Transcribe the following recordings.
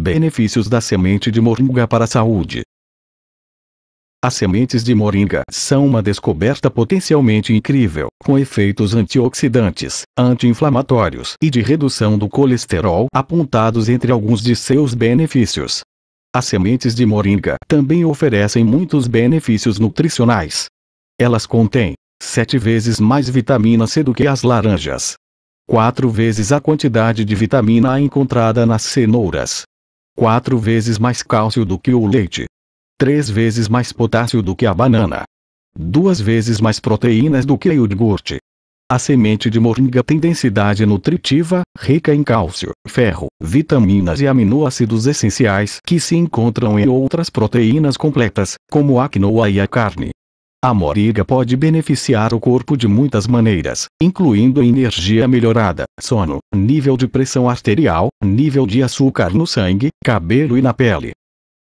Benefícios da semente de moringa para a saúde. As sementes de moringa são uma descoberta potencialmente incrível, com efeitos antioxidantes, anti-inflamatórios e de redução do colesterol apontados entre alguns de seus benefícios. As sementes de moringa também oferecem muitos benefícios nutricionais. Elas contêm sete vezes mais vitamina C do que as laranjas, quatro vezes a quantidade de vitamina A encontrada nas cenouras quatro vezes mais cálcio do que o leite, três vezes mais potássio do que a banana, duas vezes mais proteínas do que o iogurte. A semente de moringa tem densidade nutritiva, rica em cálcio, ferro, vitaminas e aminoácidos essenciais que se encontram em outras proteínas completas, como a quinoa e a carne. A moriga pode beneficiar o corpo de muitas maneiras, incluindo energia melhorada, sono, nível de pressão arterial, nível de açúcar no sangue, cabelo e na pele.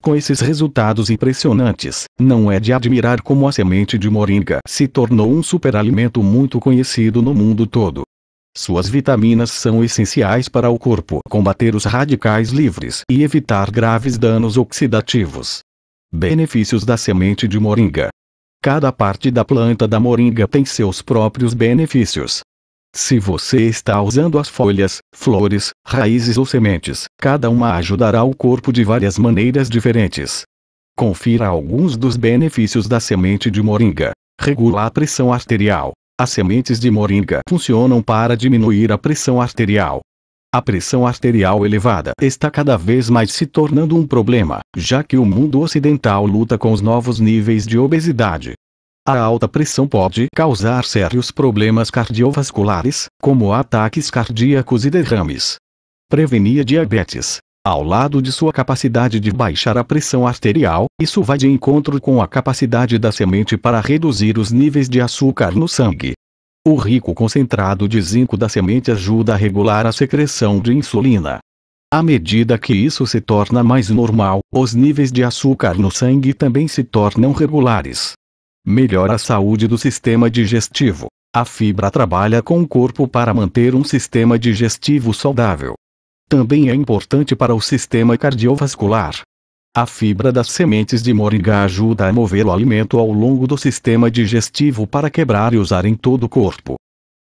Com esses resultados impressionantes, não é de admirar como a semente de moringa se tornou um superalimento muito conhecido no mundo todo. Suas vitaminas são essenciais para o corpo combater os radicais livres e evitar graves danos oxidativos. Benefícios da semente de moringa Cada parte da planta da moringa tem seus próprios benefícios. Se você está usando as folhas, flores, raízes ou sementes, cada uma ajudará o corpo de várias maneiras diferentes. Confira alguns dos benefícios da semente de moringa. Regula a pressão arterial. As sementes de moringa funcionam para diminuir a pressão arterial, a pressão arterial elevada está cada vez mais se tornando um problema, já que o mundo ocidental luta com os novos níveis de obesidade. A alta pressão pode causar sérios problemas cardiovasculares, como ataques cardíacos e derrames. Prevenir diabetes. Ao lado de sua capacidade de baixar a pressão arterial, isso vai de encontro com a capacidade da semente para reduzir os níveis de açúcar no sangue, o rico concentrado de zinco da semente ajuda a regular a secreção de insulina. À medida que isso se torna mais normal, os níveis de açúcar no sangue também se tornam regulares. Melhora a saúde do sistema digestivo. A fibra trabalha com o corpo para manter um sistema digestivo saudável. Também é importante para o sistema cardiovascular. A fibra das sementes de moringa ajuda a mover o alimento ao longo do sistema digestivo para quebrar e usar em todo o corpo.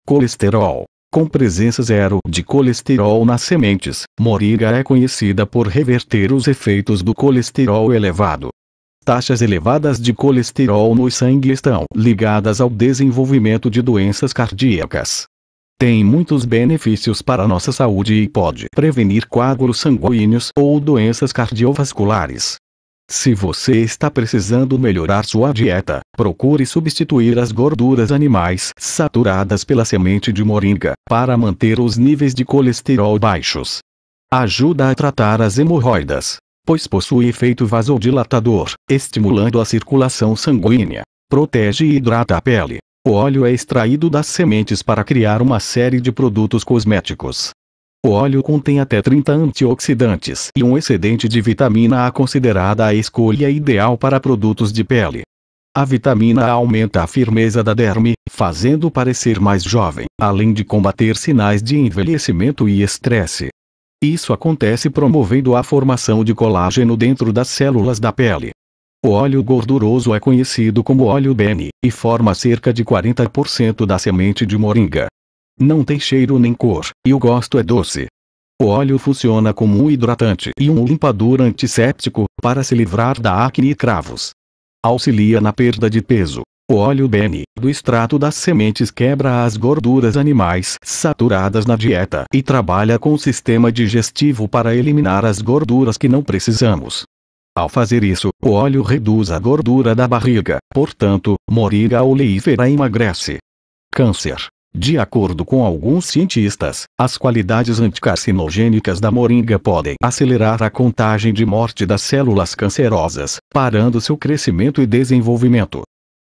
Colesterol. Com presença zero de colesterol nas sementes, moringa é conhecida por reverter os efeitos do colesterol elevado. Taxas elevadas de colesterol no sangue estão ligadas ao desenvolvimento de doenças cardíacas, tem muitos benefícios para nossa saúde e pode prevenir coágulos sanguíneos ou doenças cardiovasculares. Se você está precisando melhorar sua dieta, procure substituir as gorduras animais saturadas pela semente de moringa para manter os níveis de colesterol baixos. Ajuda a tratar as hemorroidas, pois possui efeito vasodilatador, estimulando a circulação sanguínea. Protege e hidrata a pele, o óleo é extraído das sementes para criar uma série de produtos cosméticos. O óleo contém até 30 antioxidantes e um excedente de vitamina A considerada a escolha ideal para produtos de pele. A vitamina A aumenta a firmeza da derme, fazendo parecer mais jovem, além de combater sinais de envelhecimento e estresse. Isso acontece promovendo a formação de colágeno dentro das células da pele. O óleo gorduroso é conhecido como óleo bene, e forma cerca de 40% da semente de moringa. Não tem cheiro nem cor, e o gosto é doce. O óleo funciona como um hidratante e um limpador antisséptico, para se livrar da acne e cravos. Auxilia na perda de peso. O óleo bene, do extrato das sementes quebra as gorduras animais saturadas na dieta e trabalha com o sistema digestivo para eliminar as gorduras que não precisamos. Ao fazer isso, o óleo reduz a gordura da barriga, portanto, moriga oleífera emagrece. Câncer. De acordo com alguns cientistas, as qualidades anticarcinogênicas da moringa podem acelerar a contagem de morte das células cancerosas, parando seu crescimento e desenvolvimento.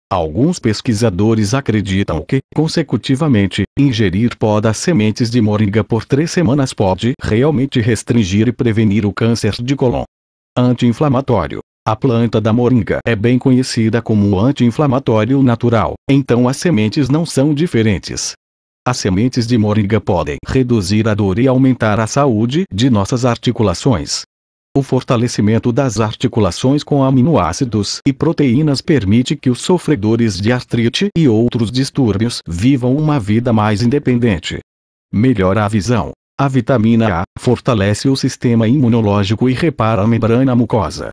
Alguns pesquisadores acreditam que, consecutivamente, ingerir pó das sementes de moringa por três semanas pode realmente restringir e prevenir o câncer de colon. Anti-inflamatório. A planta da moringa é bem conhecida como anti-inflamatório natural, então as sementes não são diferentes. As sementes de moringa podem reduzir a dor e aumentar a saúde de nossas articulações. O fortalecimento das articulações com aminoácidos e proteínas permite que os sofredores de artrite e outros distúrbios vivam uma vida mais independente. Melhora a visão, a vitamina A fortalece o sistema imunológico e repara a membrana mucosa.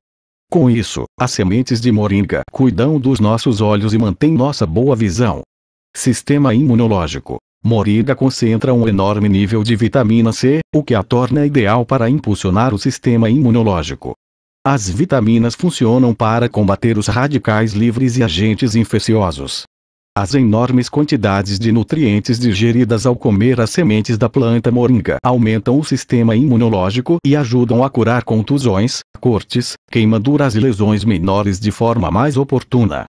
Com isso, as sementes de moringa cuidam dos nossos olhos e mantêm nossa boa visão. Sistema imunológico. Moringa concentra um enorme nível de vitamina C, o que a torna ideal para impulsionar o sistema imunológico. As vitaminas funcionam para combater os radicais livres e agentes infecciosos. As enormes quantidades de nutrientes digeridas ao comer as sementes da planta moringa aumentam o sistema imunológico e ajudam a curar contusões, cortes, queimaduras e lesões menores de forma mais oportuna.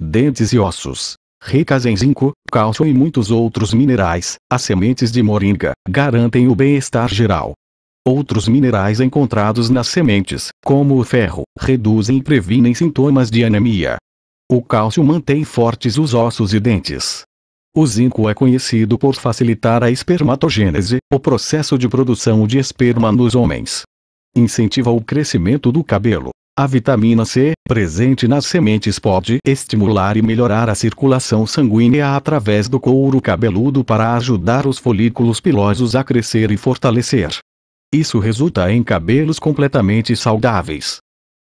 Dentes e ossos. Ricas em zinco, cálcio e muitos outros minerais, as sementes de moringa garantem o bem-estar geral. Outros minerais encontrados nas sementes, como o ferro, reduzem e previnem sintomas de anemia, o cálcio mantém fortes os ossos e dentes. O zinco é conhecido por facilitar a espermatogênese, o processo de produção de esperma nos homens. Incentiva o crescimento do cabelo. A vitamina C, presente nas sementes, pode estimular e melhorar a circulação sanguínea através do couro cabeludo para ajudar os folículos pilosos a crescer e fortalecer. Isso resulta em cabelos completamente saudáveis.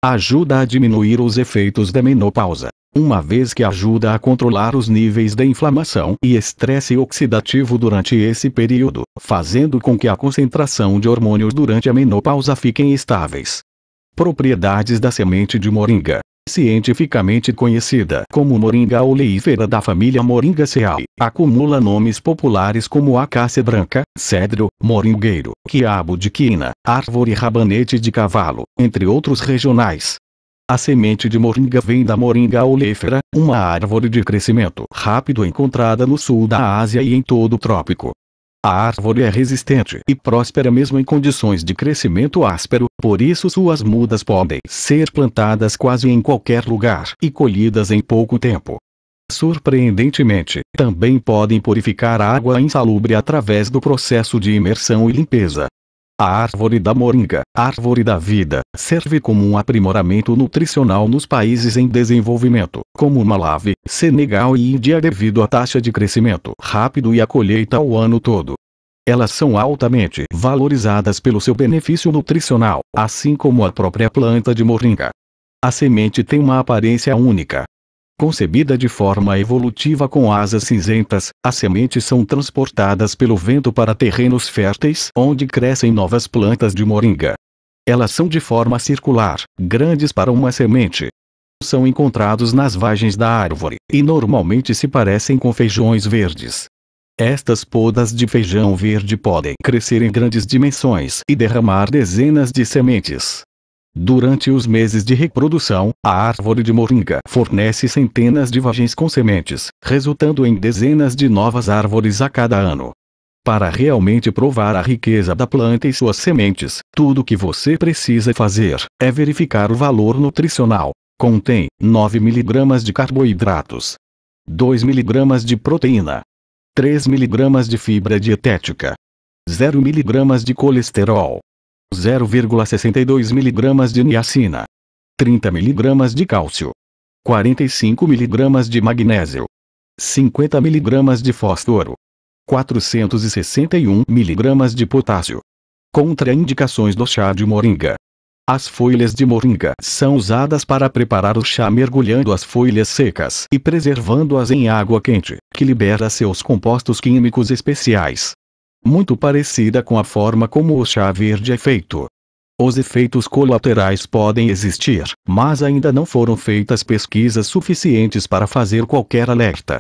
Ajuda a diminuir os efeitos da menopausa uma vez que ajuda a controlar os níveis de inflamação e estresse oxidativo durante esse período, fazendo com que a concentração de hormônios durante a menopausa fiquem estáveis. Propriedades da semente de moringa cientificamente conhecida como moringa oleífera da família Moringaceae, acumula nomes populares como acácia branca, cedro, moringueiro, quiabo de quina, árvore rabanete de cavalo, entre outros regionais. A semente de moringa vem da moringa oleífera, uma árvore de crescimento rápido encontrada no sul da Ásia e em todo o trópico. A árvore é resistente e próspera mesmo em condições de crescimento áspero, por isso suas mudas podem ser plantadas quase em qualquer lugar e colhidas em pouco tempo. Surpreendentemente, também podem purificar água insalubre através do processo de imersão e limpeza. A árvore da moringa, árvore da vida, serve como um aprimoramento nutricional nos países em desenvolvimento, como Malawi, Senegal e Índia devido à taxa de crescimento rápido e a colheita o ano todo. Elas são altamente valorizadas pelo seu benefício nutricional, assim como a própria planta de moringa. A semente tem uma aparência única, Concebida de forma evolutiva com asas cinzentas, as sementes são transportadas pelo vento para terrenos férteis onde crescem novas plantas de moringa. Elas são de forma circular, grandes para uma semente. São encontrados nas vagens da árvore e normalmente se parecem com feijões verdes. Estas podas de feijão verde podem crescer em grandes dimensões e derramar dezenas de sementes. Durante os meses de reprodução, a árvore de moringa fornece centenas de vagens com sementes, resultando em dezenas de novas árvores a cada ano. Para realmente provar a riqueza da planta e suas sementes, tudo o que você precisa fazer é verificar o valor nutricional. Contém 9 mg de carboidratos, 2 mg de proteína, 3 mg de fibra dietética, 0 mg de colesterol, 0,62 mg de niacina, 30 mg de cálcio, 45 mg de magnésio, 50 mg de fósforo, 461 mg de potássio. Contraindicações do chá de moringa. As folhas de moringa são usadas para preparar o chá mergulhando as folhas secas e preservando-as em água quente, que libera seus compostos químicos especiais muito parecida com a forma como o chá verde é feito. Os efeitos colaterais podem existir, mas ainda não foram feitas pesquisas suficientes para fazer qualquer alerta.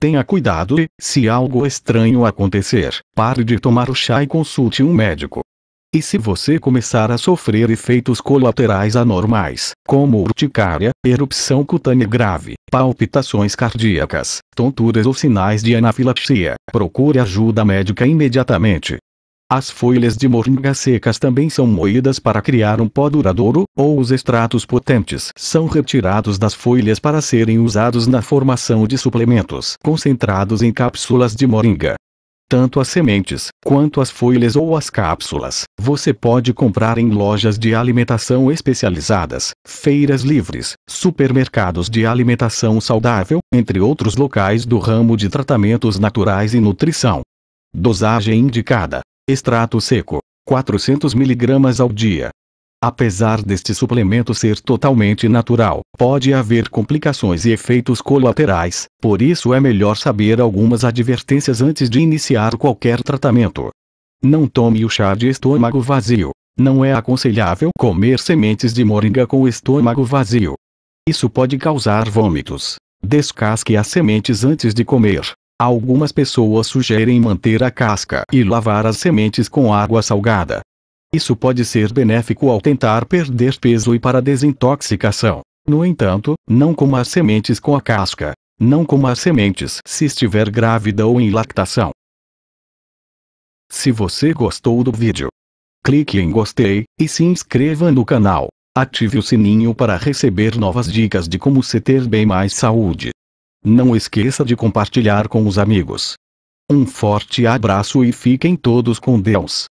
Tenha cuidado e, se algo estranho acontecer, pare de tomar o chá e consulte um médico. E se você começar a sofrer efeitos colaterais anormais, como urticária, erupção cutânea grave, palpitações cardíacas, tonturas ou sinais de anafilaxia, procure ajuda médica imediatamente. As folhas de moringa secas também são moídas para criar um pó duradouro, ou os extratos potentes são retirados das folhas para serem usados na formação de suplementos concentrados em cápsulas de moringa tanto as sementes, quanto as folhas ou as cápsulas, você pode comprar em lojas de alimentação especializadas, feiras livres, supermercados de alimentação saudável, entre outros locais do ramo de tratamentos naturais e nutrição. Dosagem indicada: extrato seco, 400 mg ao dia, Apesar deste suplemento ser totalmente natural, pode haver complicações e efeitos colaterais, por isso é melhor saber algumas advertências antes de iniciar qualquer tratamento. Não tome o chá de estômago vazio. Não é aconselhável comer sementes de moringa com o estômago vazio. Isso pode causar vômitos. Descasque as sementes antes de comer. Algumas pessoas sugerem manter a casca e lavar as sementes com água salgada, isso pode ser benéfico ao tentar perder peso e para desintoxicação. No entanto, não coma as sementes com a casca. Não coma as sementes se estiver grávida ou em lactação. Se você gostou do vídeo, clique em gostei e se inscreva no canal. Ative o sininho para receber novas dicas de como se ter bem mais saúde. Não esqueça de compartilhar com os amigos. Um forte abraço e fiquem todos com Deus.